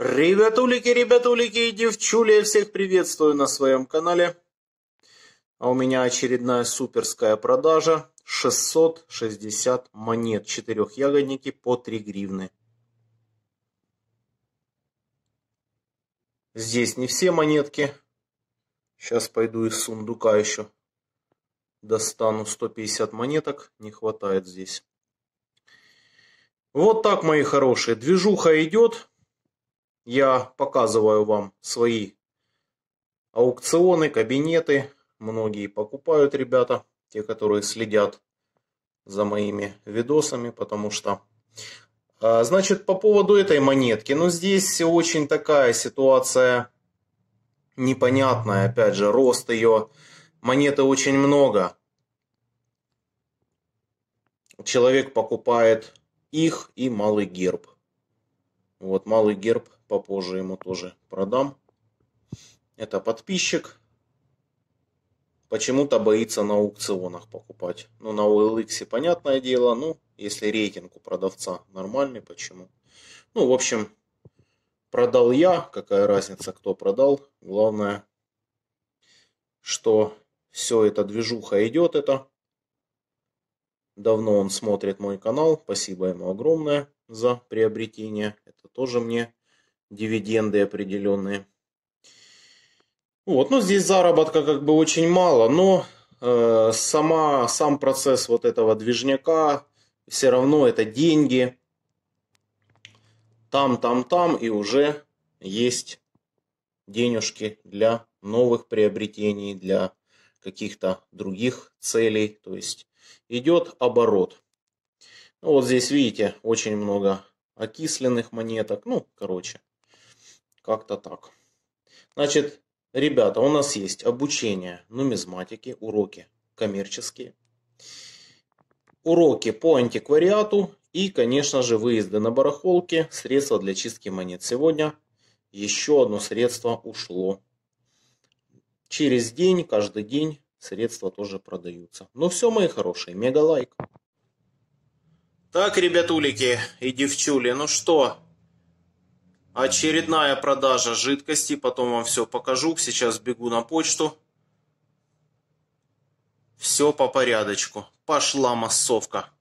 Ребятулики, ребятулики и девчули, я всех приветствую на своем канале. А у меня очередная суперская продажа. 660 монет, 4 ягодники по 3 гривны. Здесь не все монетки. Сейчас пойду из сундука еще достану 150 монеток. Не хватает здесь. Вот так, мои хорошие. Движуха идет. Я показываю вам свои аукционы, кабинеты. Многие покупают ребята, те, которые следят за моими видосами, потому что... А, значит, по поводу этой монетки. Ну, здесь очень такая ситуация непонятная. Опять же, рост ее. Монеты очень много. Человек покупает их и малый герб. Вот малый герб попозже ему тоже продам. Это подписчик. Почему-то боится на аукционах покупать. Ну, на OLX понятное дело, ну, если рейтинг у продавца нормальный, почему? Ну, в общем, продал я, какая разница, кто продал. Главное, что все это движуха идет это. Давно он смотрит мой канал, спасибо ему огромное за приобретение. Это тоже мне дивиденды определенные. Вот, ну здесь заработка как бы очень мало, но э, сама, сам процесс вот этого движняка, все равно это деньги. Там, там, там и уже есть денежки для новых приобретений, для каких-то других целей. То есть идет оборот. Ну, вот здесь видите очень много окисленных монеток. Ну, короче, как-то так. Значит, ребята, у нас есть обучение нумизматики, уроки коммерческие, уроки по антиквариату и, конечно же, выезды на барахолки, средства для чистки монет. Сегодня еще одно средство ушло. Через день, каждый день средства тоже продаются. Ну все, мои хорошие, мега лайк. Так, ребятулики и девчули, ну что, Очередная продажа жидкости, потом вам все покажу. Сейчас бегу на почту. Все по порядочку. Пошла массовка.